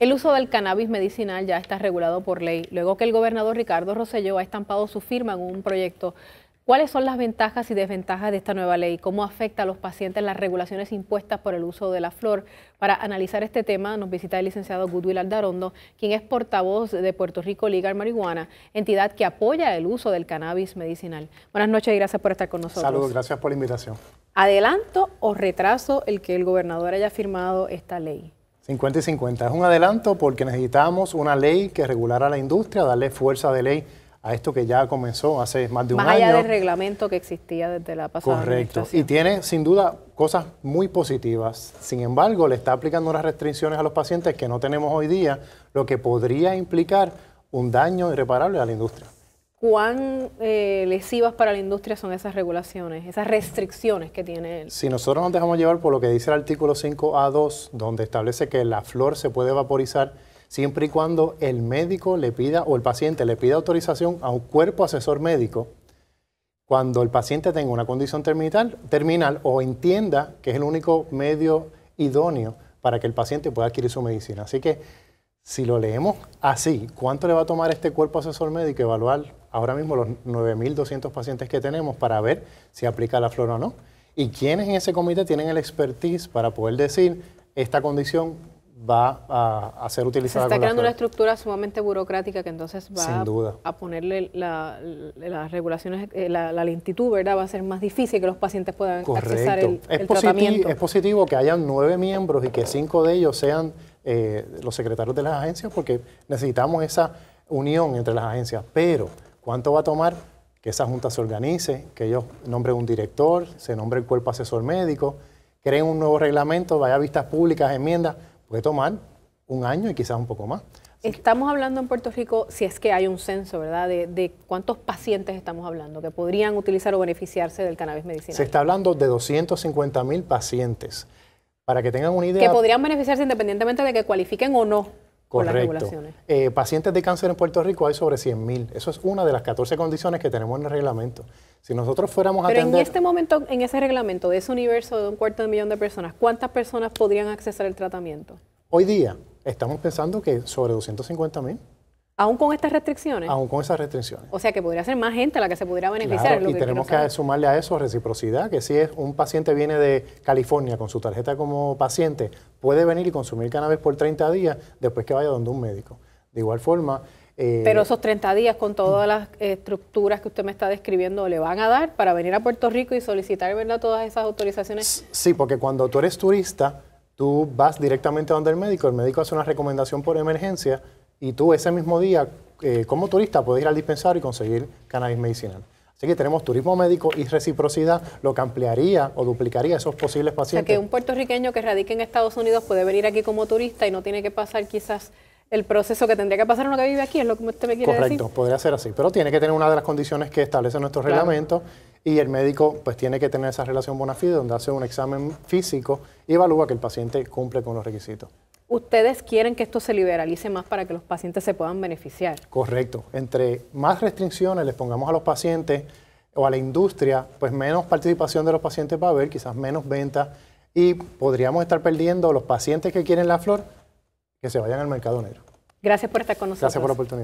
El uso del cannabis medicinal ya está regulado por ley, luego que el gobernador Ricardo Rosselló ha estampado su firma en un proyecto. ¿Cuáles son las ventajas y desventajas de esta nueva ley? ¿Cómo afecta a los pacientes las regulaciones impuestas por el uso de la flor? Para analizar este tema nos visita el licenciado Goodwill Aldarondo, quien es portavoz de Puerto Rico Legal Marihuana, entidad que apoya el uso del cannabis medicinal. Buenas noches y gracias por estar con nosotros. Saludos, gracias por la invitación. ¿Adelanto o retraso el que el gobernador haya firmado esta ley? 50 y 50. Es un adelanto porque necesitamos una ley que regulara la industria, darle fuerza de ley a esto que ya comenzó hace más de un año. Más allá del reglamento que existía desde la pasada Correcto. Y tiene sin duda cosas muy positivas. Sin embargo, le está aplicando unas restricciones a los pacientes que no tenemos hoy día, lo que podría implicar un daño irreparable a la industria. ¿Cuán eh, lesivas para la industria son esas regulaciones, esas restricciones que tiene él? Si nosotros nos dejamos llevar por lo que dice el artículo 5A2, donde establece que la flor se puede vaporizar siempre y cuando el médico le pida o el paciente le pida autorización a un cuerpo asesor médico, cuando el paciente tenga una condición terminal, terminal o entienda que es el único medio idóneo para que el paciente pueda adquirir su medicina. Así que si lo leemos así, ¿cuánto le va a tomar este cuerpo asesor médico evaluar ahora mismo los 9.200 pacientes que tenemos para ver si aplica la flora o no. Y quienes en ese comité tienen el expertise para poder decir esta condición va a, ser utilizada. Se está creando una estructura sumamente burocrática que entonces va a ponerle las regulaciones, eh, la, lentitud, ¿verdad? Va a ser más difícil que los pacientes puedan el, tratamiento. Es positivo que hayan nueve miembros y que cinco de ellos sean eh, los secretarios de las agencias porque necesitamos esa unión entre las agencias, pero ¿Cuánto va a tomar que esa junta se organice, que ellos nombren un director, se nombre el cuerpo asesor médico, creen un nuevo reglamento, vaya a vistas públicas, enmiendas? Puede tomar un año y quizás un poco más. Estamos hablando en Puerto Rico, si es que hay un censo, ¿verdad? De, cuántos pacientes estamos hablando que podrían utilizar o beneficiarse del cannabis medicinal. Se está hablando de 250 mil pacientes. Para que tengan una idea. Que podrían beneficiarse independientemente de que cualifiquen o no. Correcto. Las regulaciones. Eh, pacientes de cáncer en Puerto Rico hay sobre 100.000. Eso es una de las 14 condiciones que tenemos en el reglamento. Si nosotros fuéramos a atender... en este momento, en ese reglamento, de ese universo de un cuarto de millón de personas, ¿cuántas personas podrían accesar al tratamiento? Hoy día estamos pensando que sobre 250.000. ¿Aún con estas restricciones? Aún con esas restricciones. O sea que podría ser más gente la que se pudiera beneficiar. y tenemos que sumarle a eso reciprocidad, que si es un paciente viene de California con su tarjeta como paciente, puede venir y consumir cannabis por 30 días después que vaya donde un médico. De igual forma... Eh, Pero esos 30 días con todas las estructuras que usted me está describiendo le van a dar para venir a Puerto Rico y solicitar todas esas autorizaciones. Sí, porque cuando tú eres turista, tú vas directamente a donde el médico, el médico hace una recomendación por emergencia y tú ese mismo día, eh, como turista, puedes ir al dispensario y conseguir cannabis medicinal. Así que tenemos turismo médico y reciprocidad, lo que ampliaría o duplicaría esos posibles pacientes. O sea que un puertorriqueño que radique en Estados Unidos puede venir aquí como turista y no tiene que pasar quizás el proceso que tendría que pasar uno que vive aquí, es lo que usted me quiere decir. Correcto, podría ser así, pero tiene que tener una de las condiciones que establece nuestro reglamentos reglamento y el médico pues tiene que tener esa relación bona fide donde hace un examen físico y evalúa que el paciente cumple con los requisitos ustedes quieren que esto se liberalice más para que los pacientes se puedan beneficiar. Correcto. Entre más restricciones les pongamos a los pacientes o a la industria, pues menos participación de los pacientes va a haber, quizás menos venta y podríamos estar perdiendo los pacientes que quieren la flor que se vayan al mercado negro. Gracias por estar con nosotros. Gracias por la oportunidad.